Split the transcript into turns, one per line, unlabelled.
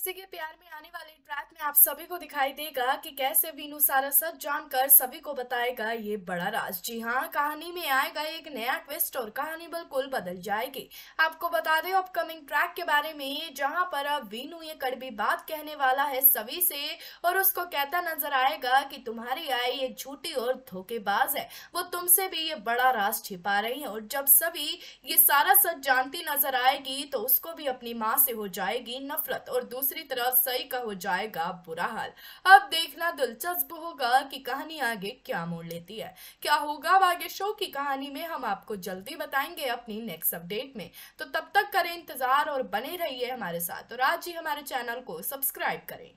इसी के प्यार में आने वाले ट्रैक में आप सभी को दिखाई देगा कि कैसे वीनू सारा सच जानकर सभी को बताएगा ये बड़ा राज जी हाँ कहानी में आएगा एक नया ट्विस्ट और कहानी बिल्कुल बदल जाएगी आपको बता दें अपकमिंग ट्रैक के बारे में जहाँ पर अब वीनू ये कड़वी बात कहने वाला है सभी से और उसको कहता नजर आएगा की तुम्हारी आई ये झूठी और धोखेबाज है वो तुमसे भी ये बड़ा राज छिपा रही है और जब सभी ये सारा सच जानती नजर आएगी तो उसको भी अपनी माँ से हो जाएगी नफरत और दूसरी दूसरी तरफ सही का हो जाएगा बुरा हाल अब देखना दिलचस्प होगा कि कहानी आगे क्या मोड़ लेती है क्या होगा अब आगे शो की कहानी में हम आपको जल्दी बताएंगे अपनी नेक्स्ट अपडेट में तो तब तक करें इंतजार और बने रहिए हमारे साथ और तो आज ही हमारे चैनल को सब्सक्राइब करें